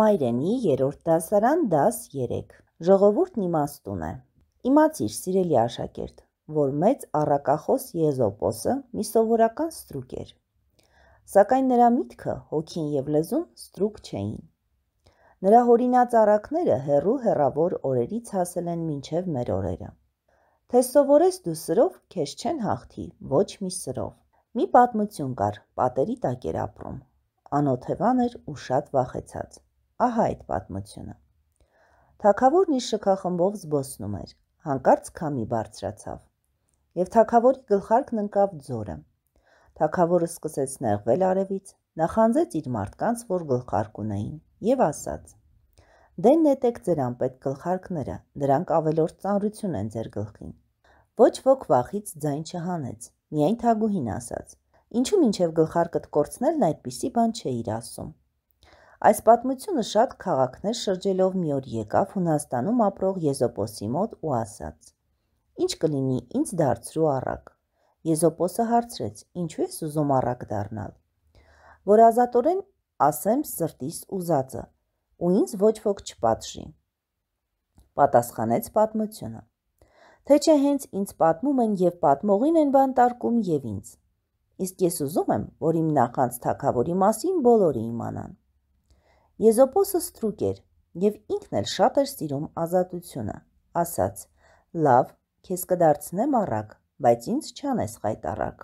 Մայրենի երրորդ դասարան դաս 3։ Ժողովուրդն իմաստուն է։ Իմացիր, սիրելի աշակերտ, որ մեծ առակախոս Եզոպոսը մի սովորական ստրուկ էր։ Սակայն նրա միտքը հոգին եւ լեզուն ստրուկ չէին։ Նրա հորինած առակները հերրու հերավոր օրերից հասել են մինչև մեր օրերը։ Թե սովորես դու սրով, քեզ չեն հաղթի ոչ մի սրով։ Մի պատմություն կար, պատերի տակ էր ապրում։ Անօթևան էր ու շատ վախեցած ահա այդ պատմությունը։ Թակավորն իր շքախմբով զբոսնում էր, հանկարծ քամի բարձրացավ։ Եվ թակավորի գլխարկն ընկավ ձորը։ Թակավորը սկսեց նեղվել արևից, նախանձեց իր մարդկանց, որ գլխարկ ունեին, եւ ասաց. «Դեն նետեք ձեր անպետ գլխարկները, դրանք ավելորդ ծանրություն են ձեր գլխին»։ Ոչ ոք վախից ձայն չհանեց, միայն թագուհին ասաց. «Ինչու մինչև գլխարկդ կորցնելն այդպիսի բան չէիր ասում»։ Այս պատմությունը շատ քաղաքներ շրջելով մի օր եկավ Հունաստանում ապրող Եզոպոսի մոտ ու ասաց. «Ինչ կլինի ինձ դարձրու առակ»։ Եզոպոսը հարցրեց. «Ինչու ես ուզում առակ դառնալ»։ «Որ ազատորեն ասեմ սրտիս ուզածը, ու ինձ ոչ ոք չպատժի»։ Պատասխանեց պատմությունը. «Թե չէ հենց ինձ պատմում են եւ պատմողին են բանտարկում եւ ինձ»։ Իսկ ես ուզում եմ, որ իմ նախանց թակավորի մասին բոլորը իմանան։ Եզոպոսը ստրուկ էր և ինքն էլ շատ էր սիրում ազատությունը։ Ասաց. «Լավ, քեզ կդարձնեմ առակ, բայց ինձ չանես խայտառակ»։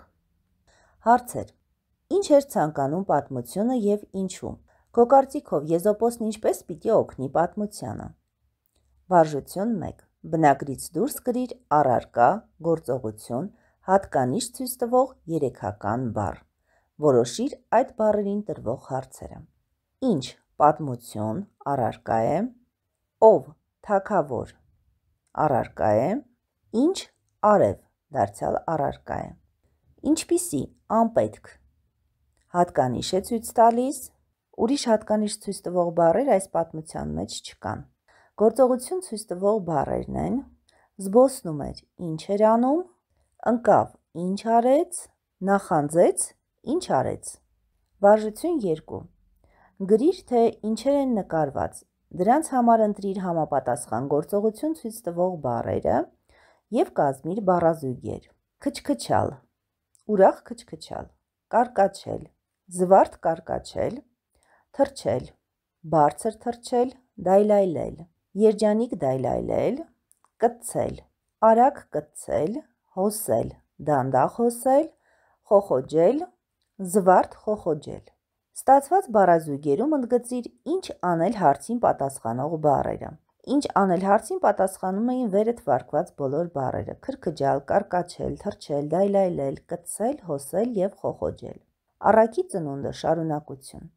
Հարցեր. Ինչ էր ցանկանում պատմությունը եւ ինչու։ Քո կարծիքով Եզոպոսն ինչպես պիտի օգնի պատմությանը։ Վարժություն 1. Բնագրից դուրս գրիր առարկա, գործողություն, հատկանիշ ցույց տվող երեքական բառ։ Որոշիր այդ բառերին տրվող հարցերը։ Ինչ պատմություն առարկա է, ով թակավոր առարկա է, ինչ արև դարձյալ առարկա է, ինչպիսի անպետք հատկանիշ է ծույց տալիս, ուրիշ հատկանիշ ծույց տվող բարեր այս պատմության մեջ չկան։ Գործողություն ծույց տվող բարերն են, զբոսնում էր ինչ էր անում, ընկավ ինչ արեց, նախանձեց ինչ արեց։ Վարժություն 2 Գրիր, թե ինչեր են նկարված, դրանց համար ընտրիր համապատասխան գործողություն ցույց տվող բառերը եւ կազմիր բառազույգեր։ Քչքչալ, ուրախ քչքչալ, կարկաչել, զվարթ կարկաչել, թրչել, բարձր թրչել, դայլայլել, երջանիկ դայլայլել, կծել, արագ կծել, հոսել, դանդաղ հոսել, խոխոջել, զվարթ խոխոջել։ Ստացված բառազույգերում ընդգծիր ինչ անել հարցին պատասխանող բառերը։ Ինչ անել հարցին պատասխանում էին վերը թվարկված բոլոր բառերը՝ քրքջալ, կարկաչել, թռչել, դայլայլել, կծել, հոսել եւ խոխոջել։ Առակի ծնունդը շարունակություն։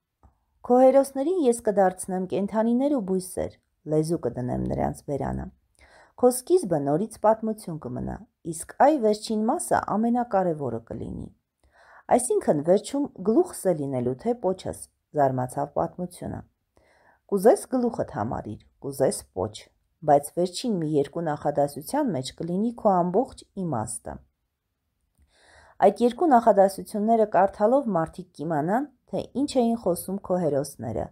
Քո հերոսներին ես կդարձնեմ կենթանիներ ու բույսեր, լեզու կդնեմ նրանց բերանը։ Քո սկիզբը նորից պատմություն կմնա, իսկ այ վերջին մասը ամենակարևորը կլինի։ Այսինքն վերջում գլուխս է լինելու թե պոչս, զարմացավ պատմությունը։ Կուզես գլուխդ համարիր, կուզես պոչ, բայց վերջին մի երկու նախադասության մեջ կլինի քո ամբողջ իմաստը։ Այդ երկու նախադասությունները կարդալով մարդիկ կիմանան, թե ինչ էին խոսում քո հերոսները,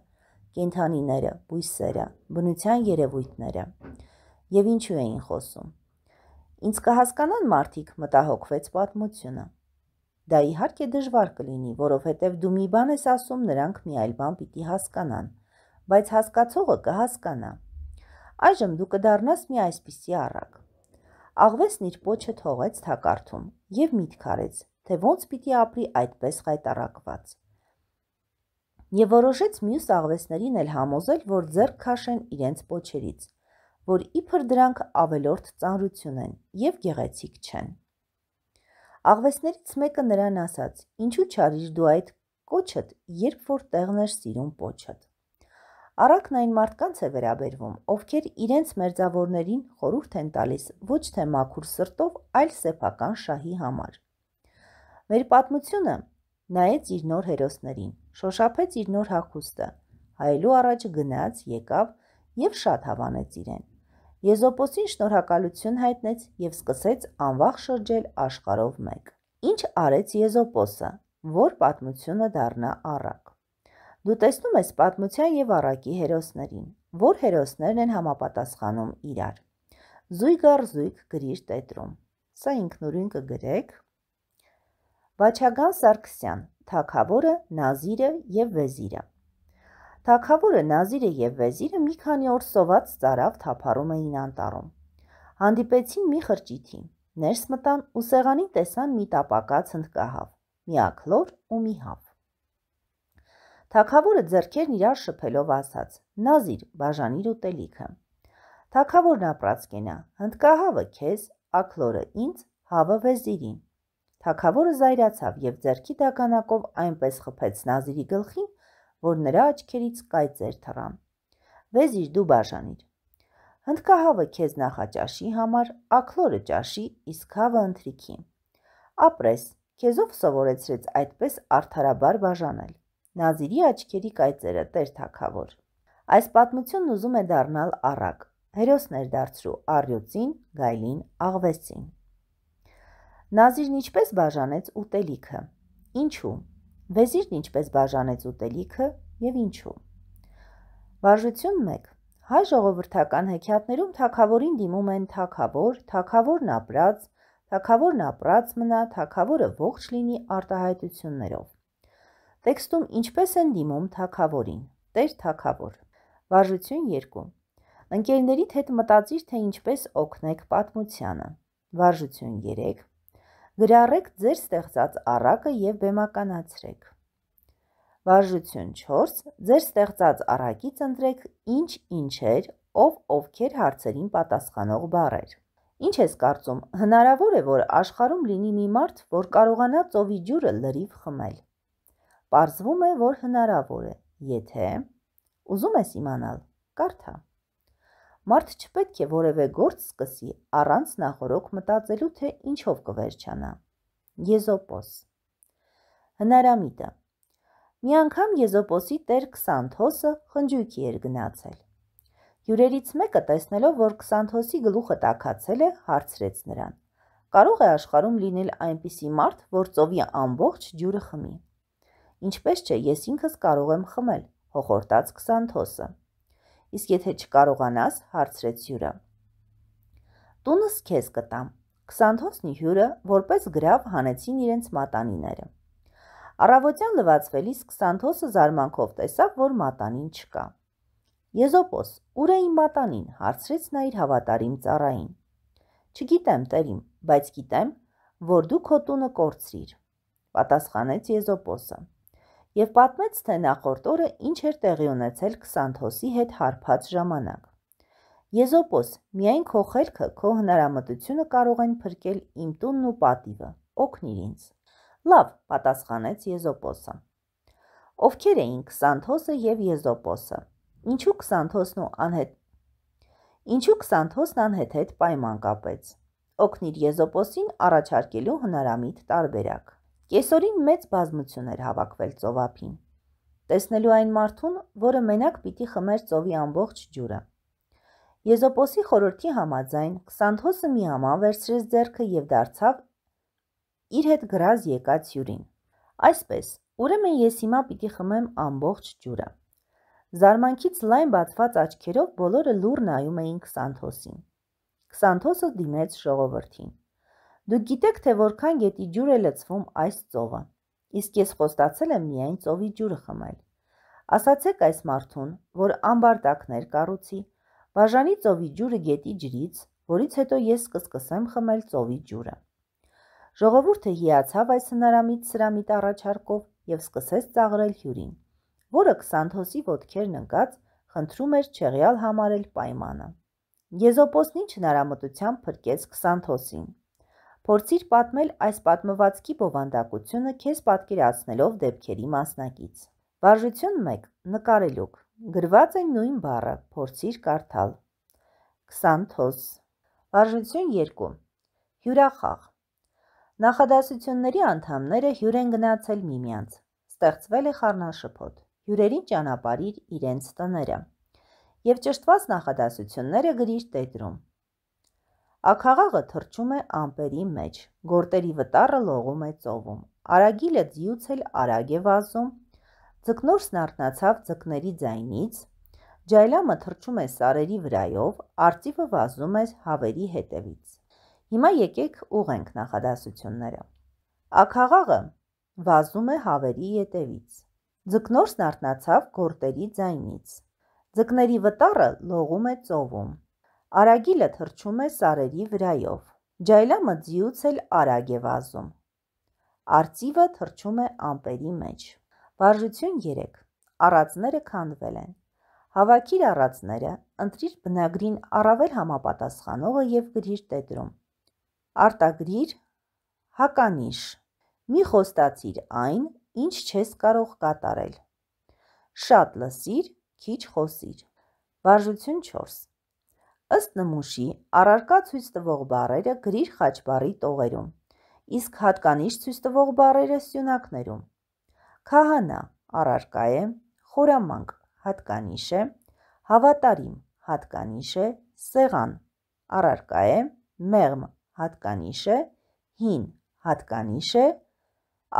կենթանիները, բույսերը, բնության երևույթները եւ ինչու էին խոսում։ Ինչ կհասկանան մարդիկ, մտահոգվեց պատմությունը։ Դա իհարկե դժվար կլինի, որովհետև դու մի բան ես ասում, նրանք մի այլ բան պիտի հասկանան, բայց հասկացողը կհասկանա։ Այժմ դու կդառնաս մի այսպիսի առակ։ Աղվեսն իր փոչը թողեց թակարդում եւ միտք արեց, թե ոնց պիտի ապրի այդպես խայտարակված։ Եվ որոշեց մյուս աղվեսներին էլ համոզել, որ ձեռք քաշեն իրենց փոչերից, որ իբր դրանք ավելորդ ծանրություն են եւ գեղեցիկ չեն։ Աղվեսներից մեկը նրան ասաց. «Ինչու չարիր դու այդ կոչդ, երբ որ տեղն էր սիրում պոչդ»։ Առակն այն մարդկանց է վերաբերվում, ովքեր իրենց մերձավորներին խորհուրդ են տալիս ոչ թե մաքուր սրտով, այլ սեփական շահի համար։ Մեր պատմությունը նայեց իր նոր հերոսներին, շոշափեց իր նոր հագուստը, հայելու առաջ գնաց, եկավ եւ շատ հավանեց իրեն։ Եզոպոսին շնորհակալություն հայտնեց եւ սկսեց անվախ շրջել աշխարհով մեկ։ Ինչ արեց Եզոպոսը, որ պատմությունը դառնա առակ։ Դու տեսնում ես պատմության եւ առակի հերոսներին, որ հերոսներն են համապատասխանում իրար։ Զույգ առ զույգ գրիշ տետրում։ Սա ինքնուրույն կգրեք։ Վաչագան Սարգսյան, Թագավորը, Նազիրը եւ Վեզիրը Թագավորը, Նազիրը եւ Վեզիրը մի քանի օր սոված ծարավ թափառում էին անտառում։ Հանդիպեցին մի խրճիթի։ Ներս մտան ու սեղանին տեսան մի տապակած հնդկահավ, մի ակլոր ու մի հավ։ Թագավորը ձեռքերն իրար շփելով ասաց. «Նազիր, բաժանիր ուտելիքը»։ Թագավորն ապրած կենա. «Հնդկահավը քեզ, ակլորը ինձ, հավը վեզիրին»։ Թագավորը զայրացավ եւ ձեռքի դականակով այնպես խփեց Նազիրի գլխին, որ նրա աչքերից կայծեր թռան։ Վեզիր դու բաժանիր։ Հնդկահավը քեզ նախաճաշի համար, ակլորը ճաշի, իսկ հավը ընթրիքի։ Ապրես, քեզով սովորեցրեց այդպես արդարաբար բաժանել։ Նազիրի աչքերի կայծերը տեր թակավոր։ Այս պատմությունն ուզում է դառնալ առակ։ Հերոսներ դարձրու արյուծին, գայլին, աղվեսին։ Նազիրն ինչպես բաժանեց ուտելիքը։ Ինչու՞։ Վեզիրն ինչպես բաժանեց ուտելիքը եւ ինչու։ Վարժություն 1. Հայ ժողովրդական հեքիաթներում թակավորին դիմում են թակավոր, թակավորն ապրած, թակավորն ապրած մնա, թակավորը ողջ լինի արտահայտություններով։ Տեքստում ինչպես են դիմում թակավորին։ Տեր թակավոր։ Վարժություն 2. Ընկերներիդ հետ մտածիր, թե ինչպես օգնեք պատմությանը։ Վարժություն 3 գրառեք ձեր ստեղծած առակը եւ բեմականացրեք։ Վարժություն 4. Ձեր ստեղծած առակից ընտրեք ինչ-ինչ էր, ով ովքեր հարցերին պատասխանող բառեր։ Ինչ ես կարծում, հնարավոր է, որ աշխարում լինի մի մարդ, որ կարողանա ծովի ջուրը լրիվ խմել։ Պարզվում է, որ հնարավոր է, եթե ուզում ես իմանալ, կարդա։ Մարդ չպետք է որևէ գործ սկսի առանց նախորոք մտածելու, թե ինչով կվերջանա։ Եզոպոս Հնարամիտը Մի անգամ Եզոպոսի տեր Քսանթոսը խնջույքի էր գնացել։ Հյուրերից մեկը տեսնելով, որ Քսանթոսի գլուխը տակացել է, հարցրեց նրան. Կարող է աշխարհում լինել այնպիսի մարդ, որ ծովի ամբողջ ջուրը խմի։ Ինչպես չէ, ես ինքս կարող եմ խմել, հողորտաց Քսանթոսը իսկ եթե չկարողանաս, հարցրեց հյուրը։ Տունս քեզ կտամ։ 20-ոցն հյուրը որպես գրավ հանեցին իրենց մատանիները։ Առավոտյան լվացվելիս 20-ոցը զարմանքով տեսավ, որ մատանին չկա։ Եզոպոս, ուր է իմ մատանին, հարցրեց նա իր հավատարիմ ծառային։ Չգիտեմ, տերիմ, բայց գիտեմ, որ դու քո տունը կորցրիր, պատասխանեց Եզոպոսը և պատմեց, թե նախորդ օրը ինչ էր տեղի ունեցել Քսանթոսի հետ հարբած ժամանակ։ Եզոպոս, միայն քո խելքը, քո հնարամտությունը կարող են փրկել իմ տունն ու պատիվը։ Օգնիր ինձ։ Լավ, պատասխանեց Եզոպոսը։ Ովքեր էին Քսանթոսը եւ Եզոպոսը։ Ինչու Քսանթոսն ու անհետ Ինչու Քսանթոսն անհետ պայման կապեց։ Օգնիր Եզոպոսին առաջարկելու հնարամիտ տարբերակ։ Կեսօրին մեծ բազմություն էր հավաքվել ծովափին։ Տեսնելու այն մարդուն, որը մենակ պիտի խմեր ծովի ամբողջ ջուրը։ Եզոպոսի խորհրդի համաձայն Քսանթոսը մի համան վերցրեց ձեռքը եւ դարձավ իր հետ գրած եկած հյուրին։ Այսպես, ուրեմն ես հիմա պիտի խմեմ ամբողջ ջուրը։ Զարմանքից լայն բացված աչքերով բոլորը լուր նայում էին Քսանթոսին։ Քսանթոսը դիմեց ժողովրդին։ Դուք գիտեք, թե որքան գետի ջուր է լցվում այս ծովը։ Իսկ ես խոստացել եմ միայն ծովի ջուրը խմել։ Ասացեք այս մարդուն, որ ամբարտակներ կառուցի, բաժանի ծովի ջուրը գետի ջրից, որից հետո ես կսկսեմ խմել ծովի ջուրը։ Ժողովուրդը հիացավ այս հնարամիտ սրամիտ առաջարկով եւ սկսեց ծաղրել հյուրին, որը Քսանթոսի ոտքերն ընկած խնդրում էր չեղյալ համարել պայմանը։ Եզոպոսն ինչ հնարամտությամբ փրկեց Քսանթոսին։ Փորձիր պատմել այս պատմվածքի բովանդակությունը քեզ պատկերացնելով դեպքերի մասնակից։ Վարժություն 1. Նկարելուկ։ Գրված է նույն բառը։ Փորձիր կարդալ։ 20-թոս։ Վարժություն 2. Հյուրախաղ։ Նախադասությունների անդամները հյուր են գնացել միմյանց։ Ստեղծվել է խառնաշփոթ։ Հյուրերին ճանապարհիր իրենց տները։ Եվ ճշտված նախադասությունները գրիր տետրում։ Աքաղաղը թրջում է ամպերի մեջ, գորտերի վտարը լողում է ծովում, արագիլը ձիուց էլ արագ է վազում, ձգնորսն արտնացավ ձգների ձայնից, ջայլամը թրջում է սարերի վրայով, արծիվը վազում է հավերի հետևից։ Հիմա եկեք ուղենք նախադասությունները։ Աքաղաղը վազում է հավերի հետևից։ Ձգնորսն արտնացավ գորտերի ձայնից։ Ձգների վտարը լողում է ծովում, Արագիլը թռչում է սարերի վրայով։ Ջայլամը ձիուց էլ արագ է վազում։ Արծիվը թռչում է ամպերի մեջ։ Վարժություն 3։ Առածները քանդվել են։ Հավաքիր առածները, ընտրիր բնագրին առավել համապատասխանողը եւ գրիր տետրում։ Արտագրիր հականիշ։ Մի խոստացիր այն, ինչ չես կարող կատարել։ Շատ լսիր, քիչ խոսիր։ Վարժություն 4 Ըստ նմուշի, առարկա ցույց տվող բառերը գրիր խաչբարի տողերում, իսկ հատկանիշ ցույց տվող բառերը սյունակներում։ Քահանա առարկա է, խորամանկ հատկանիշ է, հավատարիմ հատկանիշ է, սեղան առարկա է, մեղմ հատկանիշ է, հին հատկանիշ է,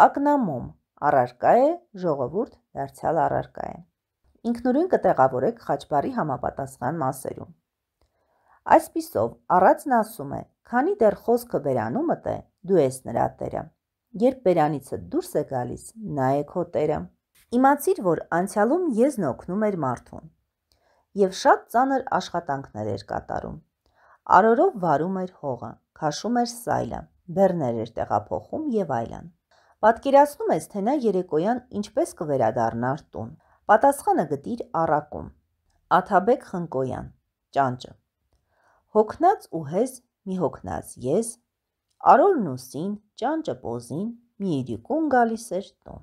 ակնամոմ առարկա է, ժողովուրդ դարձյալ առարկա է։ Ինքնուրույն կտեղավորեք խաչբարի համապատասխան մասերում։ Այսպիսով առածն ասում է. «Քանի դեռ խոսքը վերանումդ է, դու ես նրա տերը»։ Երբ վերանիցդ դուրս է գալիս, նա է քո տերը։ Իմացիր, որ անցյալում եզն օգնում էր մարդուն եւ շատ ծանր աշխատանքներ էր կատարում։ Արորով վարում էր հողը, քաշում էր սայլը, բեռներ էր տեղափոխում եւ այլն։ Պատկերացնում ես, թե նա երեկոյան ինչպես կվերադառնար տուն։ Պատասխանը գտիր առակում։ Աթաբեկ Խնկոյան, ճանճը հոգնած ու հես մի հոգնած ես, արորն ու սին, ճանճը պոզին, մի իրիկուն գալիս էր տուն։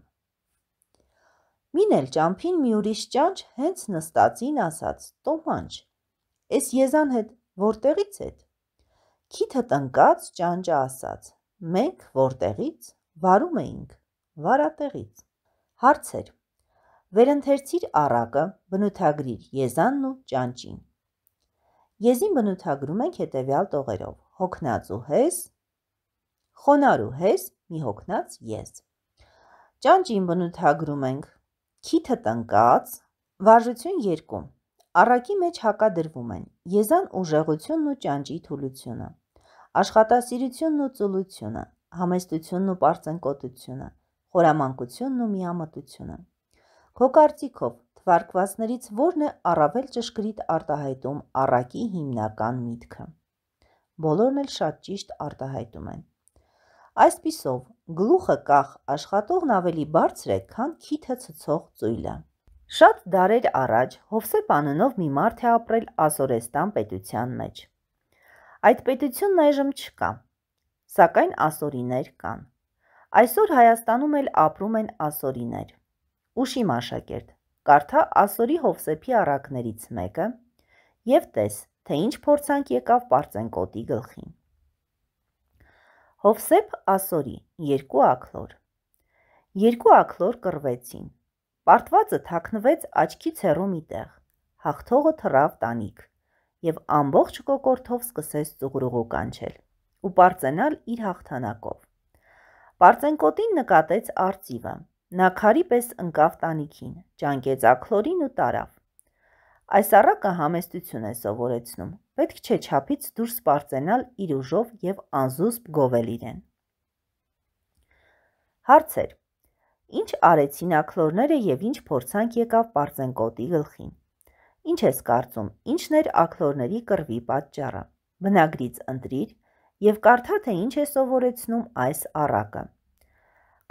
Մին էլ ճամփին մի ուրիշ ճանճ հենց նստածին ասաց. «Տոմանջ, էս եզան հետ որտեղից էդ»։ Քիթը տնկած ճանճը ասաց. «Մենք որտեղից վարում էինք, վարատեղից»։ Հարցեր. Վերընթերցիր առակը, բնութագրիր եզանն ու ճանճին։ Եզին բնութագրում ենք հետևյալ տողերով. հոգնած ու հես, խոնար ու հես, մի հոգնած ես։ Ճանճին բնութագրում ենք քիթը տնկած, վարժություն երկում, առակի մեջ հակադրվում են եզան ուժեղությունն ու ճանճի թուլությունը, աշխատասիրությունն ու ծուլությունը, համեստությունն ու պարծնկոտությունը, խորամանկությունն ու միամտությունը։ Քո կարծիքով վարկվածներից որն է առավել ճշգրիտ արտահայտում առակի հիմնական միտքը։ Բոլորն էլ շատ ճիշտ արտահայտում են։ Այսպիսով, գլուխը կախ աշխատողն ավելի բարձր է, քան քիթը ցցող ծույլը։ Շատ դարեր առաջ Հովսեփ անունով մի մարդ է ապրել Ասորեստան պետության մեջ։ Այդ պետությունն այժմ չկա, սակայն ասորիներ կան։ Այսօր Հայաստանում էլ ապրում են ասորիներ։ Ուշի մաշակերտ, կարդա Ասորի Հովսեփի առակներից մեկը եւ տես, թե ինչ փորձանք եկավ Պարծենկոտի գլխին։ Հովսեփ Ասորի երկու ակլոր։ Երկու ակլոր կռվեցին։ Պարտվածը թաքնվեց աչքից հեռու միտեղ։ Հաղթողը թռավ տանիք եւ ամբողջ կոկորթով սկսեց ծուղրուղու կանչել ու պարծենալ իր հաղթանակով։ Պարծենկոտին նկատեց արծիվը, Նա քարի պես ընկավ տանիքին, ճանկեց ակլորին ու տարավ։ Այս առակը համեստություն է սովորեցնում։ Պետք չէ չափից դուրս սпарծենալ իր ուժով եւ անզուսպ գովել իրեն։ Հարցեր. Ինչ արեցին ակլորները եւ ինչ փորձանք եկավ Պարզենկոտի գլխին։ Ինչ ես կարծում, ինչն էր ակլորների կրվի պատճառը։ Բնագրից ընտրիր եւ կարդա թե ինչ է սովորեցնում այս առակը։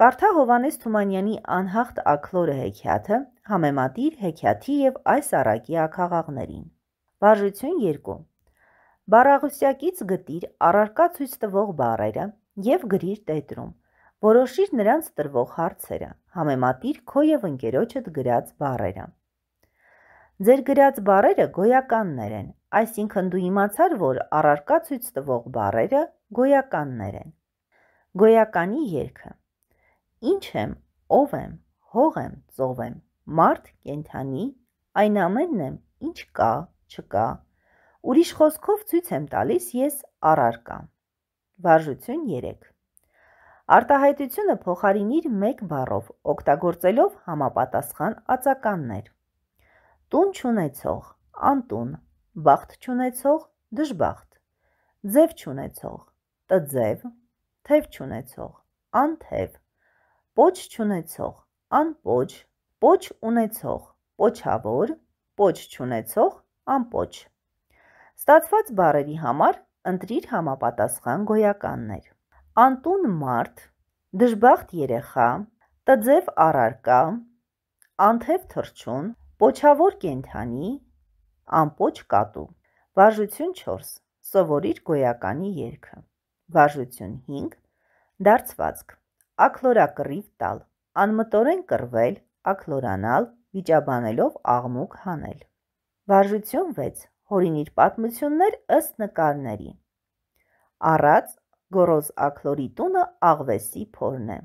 Կարթա Հովանես Թումանյանի անհաղթ ակլորը հեքիաթը համեմատիր հեքիաթի եւ այս առակի ակաղաղներին։ Վարժություն 2։ Բարաղուսյակից գտիր առարկա ցույց տվող բառերը եւ գրիր տետրում։ Որոշիր նրանց տրվող հարցերը։ Համեմատիր քո եւ ընկերոջդ գրած բառերը։ Ձեր գրած բառերը գոյականներ են, այսինքն դու իմացար, որ առարկա ցույց տվող բառերը գոյականներ են։ Գոյականի երգը Ինչ եմ, ով եմ, հող եմ, ծով եմ, մարդ, կենթանի, այն ամենն եմ, ինչ կա, չկա։ Ուրիշ խոսքով ցույց եմ տալիս ես առարկա։ Վարժություն 3։ Արտահայտությունը փոխարինիր մեկ բառով, օգտագործելով համապատասխան ածականներ։ Տուն չունեցող, անտուն, բախտ չունեցող, դժբախտ, ձև չունեցող, տձև, թև չունեցող, անթև, Պոչ չունեցող, անպոչ, պոչ ունեցող, պոչավոր, պոչ չունեցող, անպոչ։ Ստացված բառերի համար ընտրիր համապատասխան գոյականներ։ Անտուն մարդ, դժբախտ երեխա, տձև առարկա, անթև թրջուն, պոչավոր կենթանի, անպոչ կատու։ Վարժություն 4. Սովորիր գոյականի երգը։ Վարժություն 5. Դարձվածք ակլորակռիվ տալ, անմտորեն կռվել, ակլորանալ, վիճաբանելով աղմուկ հանել։ Վարժություն 6. Հորինիր պատմություններ ըստ նկարների։ Առած գորոզ ակլորի տունը աղվեսի փորն է։